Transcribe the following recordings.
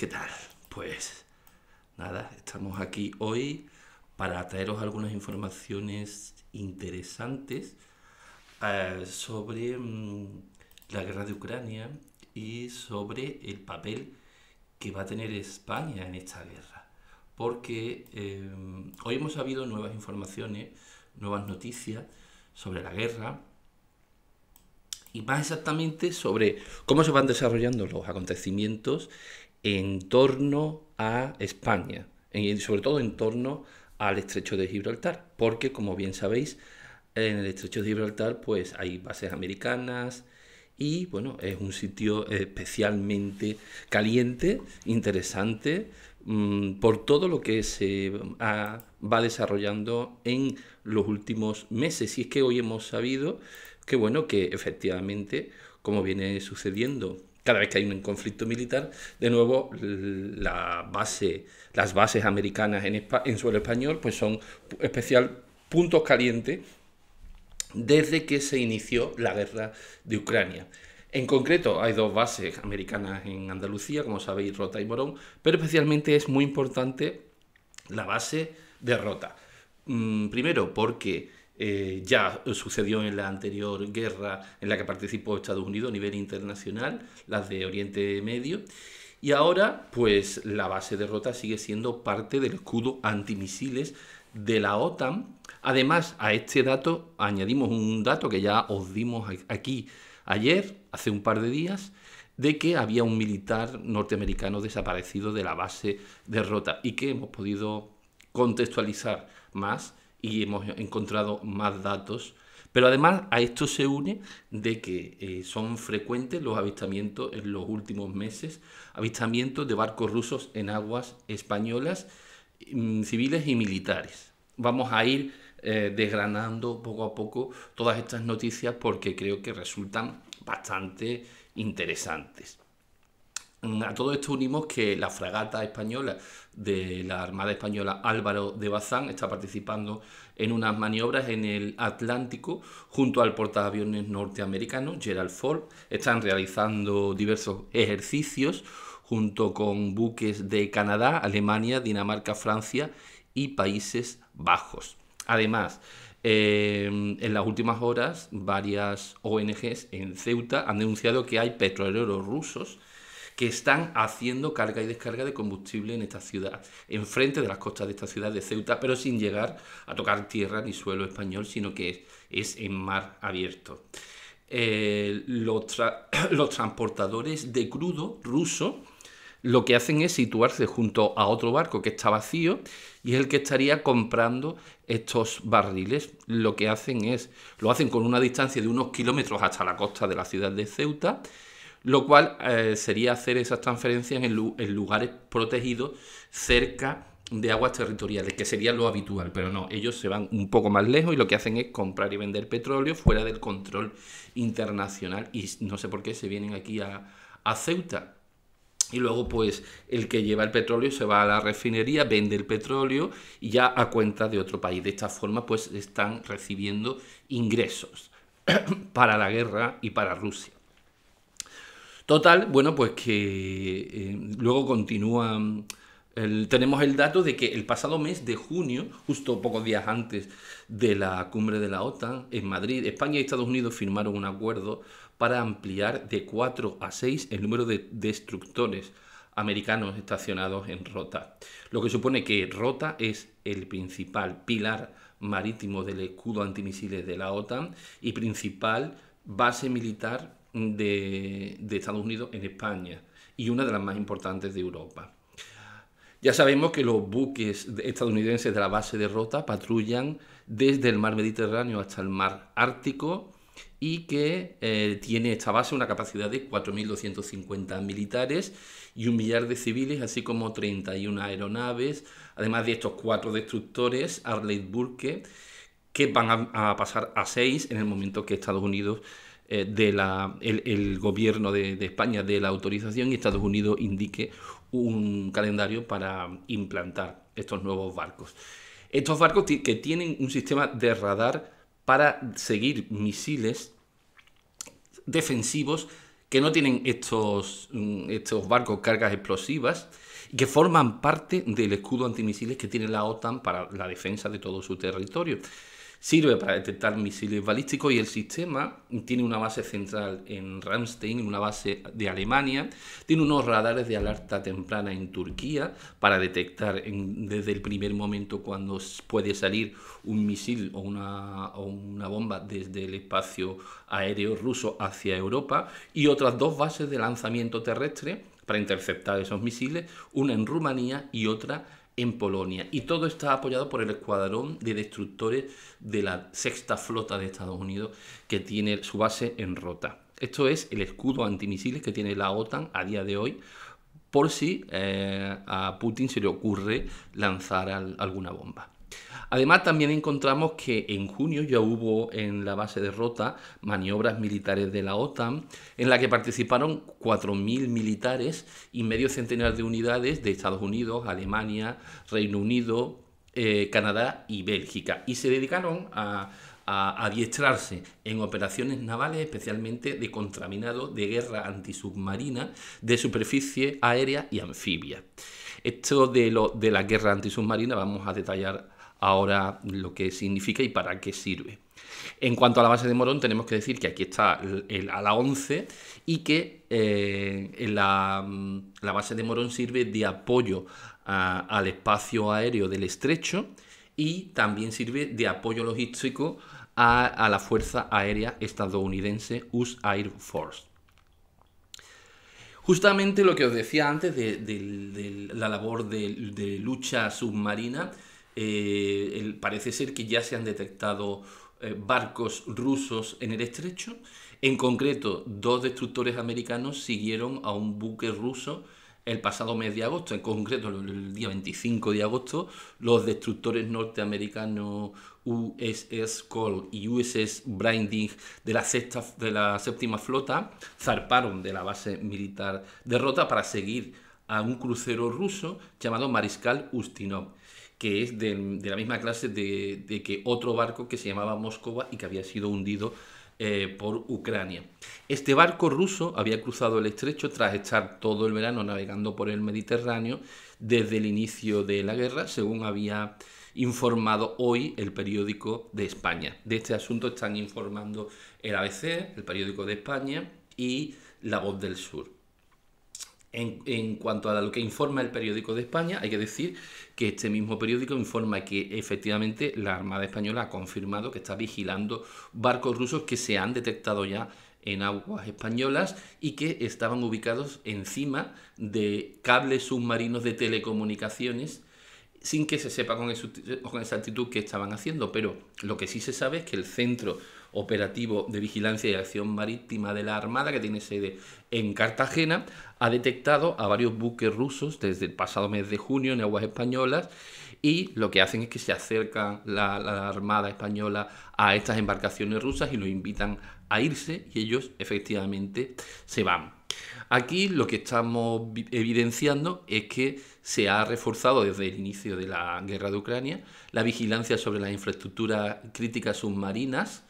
¿Qué tal? Pues nada, estamos aquí hoy para traeros algunas informaciones interesantes eh, sobre mm, la guerra de Ucrania y sobre el papel que va a tener España en esta guerra. Porque eh, hoy hemos sabido nuevas informaciones, nuevas noticias sobre la guerra y más exactamente sobre cómo se van desarrollando los acontecimientos en torno a España, y sobre todo en torno al estrecho de Gibraltar, porque como bien sabéis, en el estrecho de Gibraltar pues hay bases americanas y bueno, es un sitio especialmente caliente, interesante, mm, por todo lo que se va desarrollando en los últimos meses. Y es que hoy hemos sabido que bueno, que efectivamente, como viene sucediendo cada vez que hay un conflicto militar, de nuevo la base, las bases americanas en, en suelo español pues son especial puntos calientes desde que se inició la guerra de Ucrania. En concreto, hay dos bases americanas en Andalucía, como sabéis, Rota y Morón, pero especialmente es muy importante la base de Rota. Mm, primero, porque eh, ya sucedió en la anterior guerra en la que participó Estados Unidos a nivel internacional, las de Oriente Medio. Y ahora, pues la base de Rota sigue siendo parte del escudo antimisiles de la OTAN. Además, a este dato añadimos un dato que ya os dimos aquí ayer, hace un par de días, de que había un militar norteamericano desaparecido de la base de Rota y que hemos podido contextualizar más y hemos encontrado más datos. Pero además a esto se une de que eh, son frecuentes los avistamientos en los últimos meses, avistamientos de barcos rusos en aguas españolas, mm, civiles y militares. Vamos a ir eh, desgranando poco a poco todas estas noticias porque creo que resultan bastante interesantes. Mm, a todo esto unimos que la fragata española de la Armada Española Álvaro de Bazán está participando en unas maniobras en el Atlántico junto al portaaviones norteamericano Gerald Ford. Están realizando diversos ejercicios junto con buques de Canadá, Alemania, Dinamarca, Francia y Países Bajos. Además, em, en las últimas horas varias ONGs en Ceuta han denunciado que hay petroleros rusos que están haciendo carga y descarga de combustible en esta ciudad, enfrente de las costas de esta ciudad de Ceuta, pero sin llegar a tocar tierra ni suelo español, sino que es, en mar abierto. Eh, los, los transportadores de crudo ruso lo que hacen es situarse junto a otro barco que está vacío y es el que estaría comprando estos barriles. Lo que hacen es, lo hacen con una distancia de unos kilómetros hasta la costa de la ciudad de Ceuta lo cual eh, sería hacer esas transferencias en, lugares protegidos cerca de aguas territoriales, que sería lo habitual, pero no, ellos se van un poco más lejos y lo que hacen es comprar y vender petróleo fuera del control internacional y no sé por qué se vienen aquí a, a Ceuta. Y luego, pues, el que lleva el petróleo se va a la refinería, vende el petróleo y ya a cuenta de otro país. De esta forma, pues, están recibiendo ingresos para la guerra y para Rusia. Total, bueno, pues que eh, luego continúa. Mm, tenemos el dato de que el pasado mes de junio, justo pocos días antes de la cumbre de la OTAN, en Madrid, España y Estados Unidos firmaron un acuerdo para ampliar de 4 a 6 el número de destructores americanos estacionados en Rota, lo que supone que Rota es el principal pilar marítimo del escudo antimisiles de la OTAN y principal base militar de, Estados Unidos en España y una de las más importantes de Europa. Ya sabemos que los buques estadounidenses de la base de Rota patrullan desde el mar Mediterráneo hasta el mar Ártico y que eh, tiene esta base una capacidad de 4.250 militares y un millar de civiles, así como 31 aeronaves, además de estos cuatro destructores, Arleigh Burke, que van a, a pasar a seis en el momento que Estados Unidos eh, el, gobierno de, España de la autorización y Estados Unidos indique un calendario para implantar estos nuevos barcos. Estos barcos que tienen un sistema de radar para seguir misiles defensivos que no tienen estos, mm, estos barcos cargas explosivas y que forman parte del escudo antimisiles que tiene la OTAN para la defensa de todo su territorio. Sirve para detectar misiles balísticos y el sistema tiene una base central en Ramstein, una base de Alemania. Tiene unos radares de alerta temprana en Turquía para detectar desde el primer momento cuando puede salir un misil o una, bomba desde el espacio aéreo ruso hacia Europa. Y otras dos bases de lanzamiento terrestre para interceptar esos misiles, una en Rumanía y otra en en Polonia. Y todo está apoyado por el escuadrón de destructores de la sexta flota de Estados Unidos que tiene su base en Rota. Esto es el escudo antimisiles que tiene la OTAN a día de hoy por si eh, a Putin se le ocurre lanzar alguna bomba. Además, también encontramos que en junio ya hubo en la base de Rota maniobras militares de la OTAN en la que participaron 4.000 militares y medio centenar de unidades de Estados Unidos, Alemania, Reino Unido, eh, Canadá y Bélgica y se dedicaron a, adiestrarse en operaciones navales, especialmente de contraminado, de guerra antisubmarina, de superficie aérea y anfibia. Esto de, la guerra antisubmarina vamos a detallar ahora lo que significa y para qué sirve. En cuanto a la base de Morón, tenemos que decir que aquí está el, ala 11 y que eh, mm, la, base de Morón sirve de apoyo al espacio aéreo del estrecho y también sirve de apoyo logístico a la Fuerza Aérea Estadounidense US Air Force. Justamente lo que os decía antes de, la labor de, lucha submarina, eh, parece ser que ya se han detectado eh, barcos rusos en el estrecho. En concreto, dos destructores americanos siguieron a un buque ruso el pasado mes de agosto, en concreto el día 25 de agosto, los destructores norteamericanos USS Cole y USS Brinding de la, sexta, de la séptima flota zarparon de la base militar de Rota para seguir a un crucero ruso llamado Mariscal Ustinov que es de, la misma clase de, de, que otro barco que se llamaba Moscova y que había sido hundido eh, por Ucrania. Este barco ruso había cruzado el estrecho tras estar todo el verano navegando por el Mediterráneo desde el inicio de la guerra, según había informado hoy el periódico de España. De este asunto están informando el ABC, el periódico de España y La Voz del Sur. En, en, cuanto a lo que informa el periódico de España, hay que decir que este mismo periódico informa que efectivamente la Armada Española ha confirmado que está vigilando barcos rusos que se han detectado ya en aguas españolas y que estaban ubicados encima de cables submarinos de telecomunicaciones sin que se sepa con exactitud qué estaban haciendo, pero lo que sí se sabe es que el centro Operativo de Vigilancia y Acción Marítima de la Armada, que tiene sede en Cartagena, ha detectado a varios buques rusos desde el pasado mes de junio en aguas españolas y lo que hacen es que se acerca la, la, Armada Española a estas embarcaciones rusas y los invitan a irse y ellos efectivamente se van. Aquí lo que estamos evidenciando es que se ha reforzado desde el inicio de la guerra de Ucrania la vigilancia sobre las infraestructuras críticas submarinas,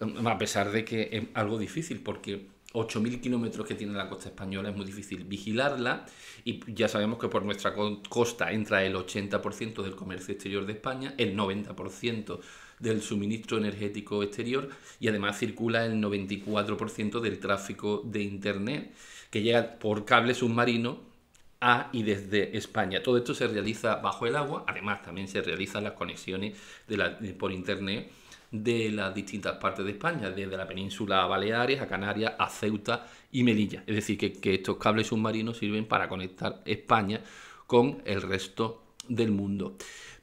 a pesar de que es algo difícil, porque 8.000 kilómetros que tiene la costa española es muy difícil vigilarla y ya sabemos que por nuestra costa entra el 80% del comercio exterior de España, el 90% del suministro energético exterior y además circula el 94% del tráfico de Internet que llega por cable submarino a y desde España. Todo esto se realiza bajo el agua, además también se realizan las conexiones por Internet de las distintas partes de España, desde la península a Baleares, a Canarias, a Ceuta y Melilla. Es decir, que, que estos cables submarinos sirven para conectar España con el resto del mundo.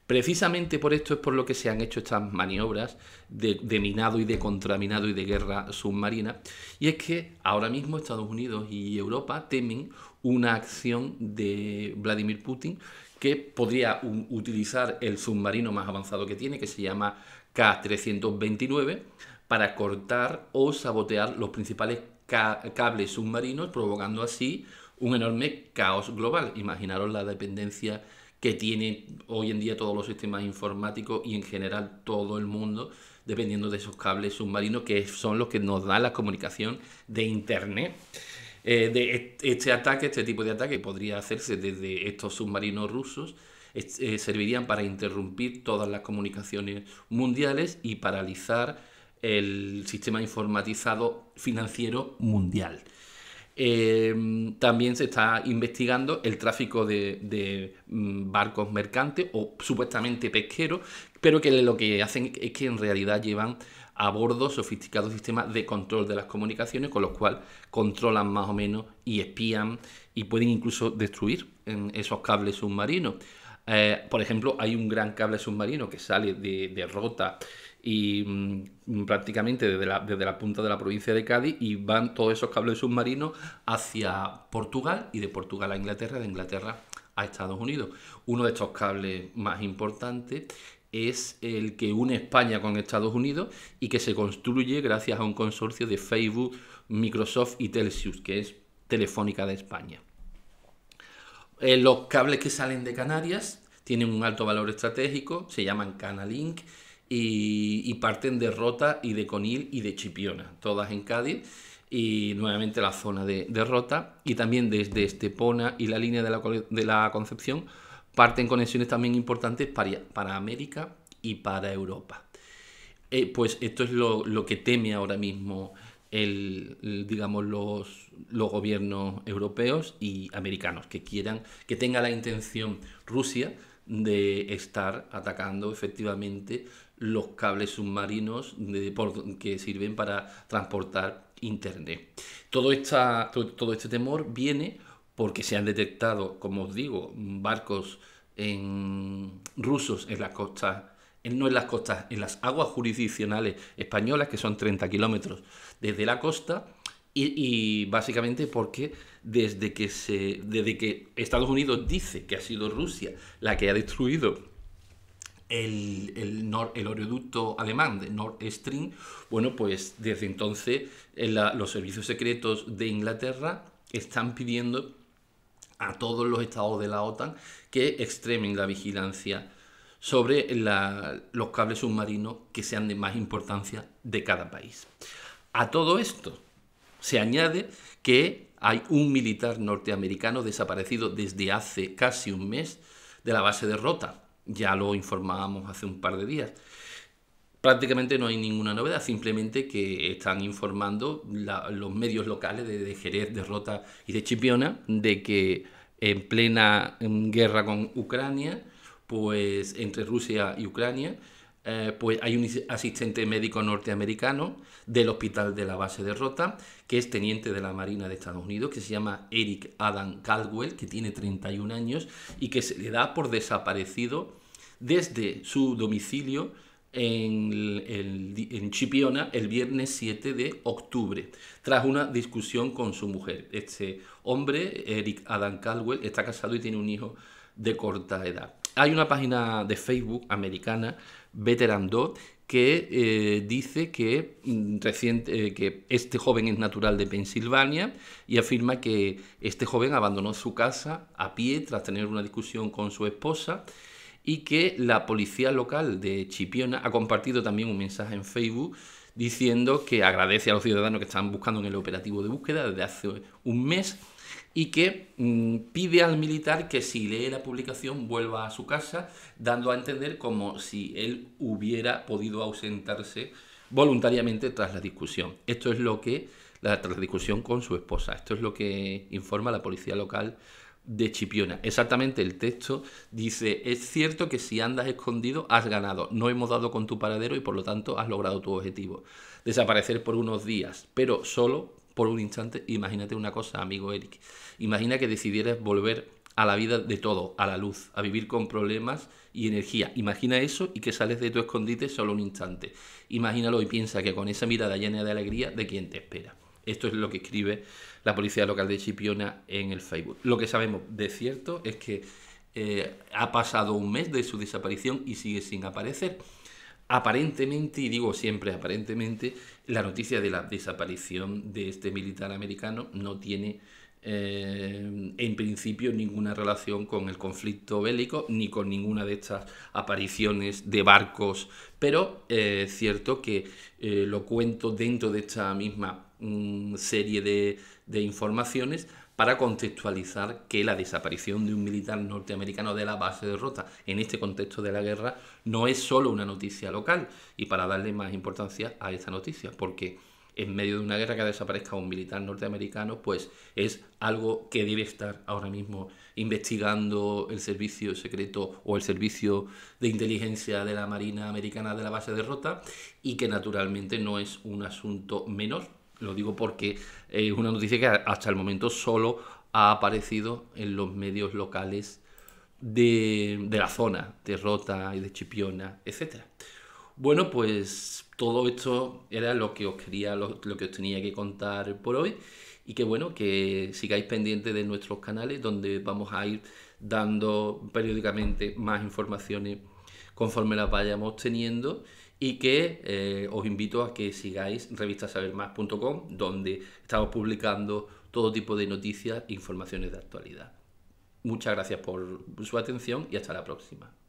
Precisamente por esto es por lo que se han hecho estas maniobras de, minado y de contraminado y de guerra submarina. Y es que ahora mismo Estados Unidos y Europa temen una acción de Vladimir Putin que podría utilizar el submarino más avanzado que tiene, que se llama K-329 para cortar o sabotear los principales cables submarinos, provocando así un enorme caos global. Imaginaros la dependencia que tienen hoy en día todos los sistemas informáticos y en general todo el mundo, dependiendo de esos cables submarinos que son los que nos dan la comunicación de Internet. Eh, de este ataque, este tipo de ataque podría hacerse desde estos submarinos rusos eh, servirían para interrumpir todas las comunicaciones mundiales y paralizar el sistema informatizado financiero mundial. Em, también se está investigando el tráfico de, mm, barcos mercantes o supuestamente pesqueros, pero que lo que hacen es que en realidad llevan a bordo sofisticados sistemas de control de las comunicaciones, con los cuales controlan más o menos y espían y pueden incluso destruir esos cables submarinos. Eh, por ejemplo, hay un gran cable submarino que sale de, Rota y mm, prácticamente desde la, desde la, punta de la provincia de Cádiz y van todos esos cables submarinos hacia Portugal y de Portugal a Inglaterra, de Inglaterra a Estados Unidos. Uno de estos cables más importantes es el que une España con Estados Unidos y que se construye gracias a un consorcio de Facebook, Microsoft y Telsius, que es Telefónica de España. Eh, los cables que salen de Canarias tienen un alto valor estratégico, se llaman Canalink y, parten de Rota y de Conil y de Chipiona, todas en Cádiz y nuevamente la zona de, Rota y también desde Estepona y la línea de la, Concepción parten conexiones también importantes para, América y para Europa. Eh, pues esto es lo, lo, que teme ahora mismo digamos, los, gobiernos europeos y americanos que quieran, que tenga la intención Rusia de estar atacando efectivamente los cables submarinos que sirven para transportar Internet. Todo, esta, todo, este temor viene porque se han detectado, como os digo, barcos rusos en las costas no en las costas, en las aguas jurisdiccionales españolas, que son 30 kilómetros desde la costa, y, básicamente porque desde que, desde que Estados Unidos dice que ha sido Rusia la que ha destruido el, el, alemán de Nord Stream, bueno, pues desde entonces eh, los servicios secretos de Inglaterra están pidiendo a todos los estados de la OTAN que extremen la vigilancia sobre los cables submarinos que sean de más importancia de cada país. A todo esto se añade que hay un militar norteamericano desaparecido desde hace casi un mes de la base de Rota. Ya lo informábamos hace un par de días. Prácticamente no hay ninguna novedad, simplemente que están informando los medios locales de, de Jerez, de Rota y de Chipiona de que en plena guerra con Ucrania, pues, entre Rusia y Ucrania, eh, pues hay un asistente médico norteamericano del hospital de la base de Rota, que es teniente de la Marina de Estados Unidos, que se llama Eric Adam Caldwell, que tiene 31 años y que se le da por desaparecido desde su domicilio en, en Chipiona el viernes 7 de octubre, tras una discusión con su mujer. Este hombre, Eric Adam Caldwell, está casado y tiene un hijo de corta edad. Hay una página de Facebook americana, Veteran Dot, que eh, dice que, mm, reciente, eh, que este joven es natural de Pensilvania y afirma que este joven abandonó su casa a pie tras tener una discusión con su esposa y que la policía local de Chipiona ha compartido también un mensaje en Facebook diciendo que agradece a los ciudadanos que están buscando en el operativo de búsqueda desde hace un mes y que mm, pide al militar que si lee la publicación vuelva a su casa, dando a entender como si él hubiera podido ausentarse voluntariamente tras la discusión. Esto es lo que, la, tras la discusión con su esposa, esto es lo que informa la policía local de Chipiona. Exactamente el texto dice, es cierto que si andas escondido has ganado, no hemos dado con tu paradero y por lo tanto has logrado tu objetivo, desaparecer por unos días, pero solo por un instante, imagínate una cosa, amigo Eric. Imagina que decidieras volver a la vida de todo, a la luz, a vivir con problemas y energía. Imagina eso y que sales de tu escondite solo un instante. Imagínalo y piensa que con esa mirada llena de alegría de quien te espera. Esto es lo que escribe la policía local de Chipiona en el Facebook. Lo que sabemos de cierto es que eh, ha pasado un mes de su desaparición y sigue sin aparecer aparentemente, y digo siempre aparentemente, la noticia de la desaparición de este militar americano no tiene eh, en principio ninguna relación con el conflicto bélico ni con ninguna de estas apariciones de barcos, pero eh, es cierto que eh, lo cuento dentro de esta misma mm, serie de informaciones para contextualizar que la desaparición de un militar norteamericano de la base de Rota en este contexto de la guerra no es solo una noticia local y para darle más importancia a esta noticia, porque en medio de una guerra que desaparezca un militar norteamericano, pues es algo que debe estar ahora mismo investigando el servicio secreto o el servicio de inteligencia de la Marina Americana de la base de Rota y que naturalmente no es un asunto menor lo digo porque eh, es una noticia que hasta el momento solo ha aparecido en los medios locales de, la zona, de Rota y de Chipiona, etc. Bueno, pues todo esto era lo que os quería, lo que os tenía que contar por hoy. Y que bueno, que sigáis pendientes de nuestros canales donde vamos a ir dando periódicamente más informaciones conforme las vayamos teniendo y que eh, os invito a que sigáis revistasabermás.com donde estamos publicando todo tipo de noticias e informaciones de actualidad. Muchas gracias por su atención y hasta la próxima.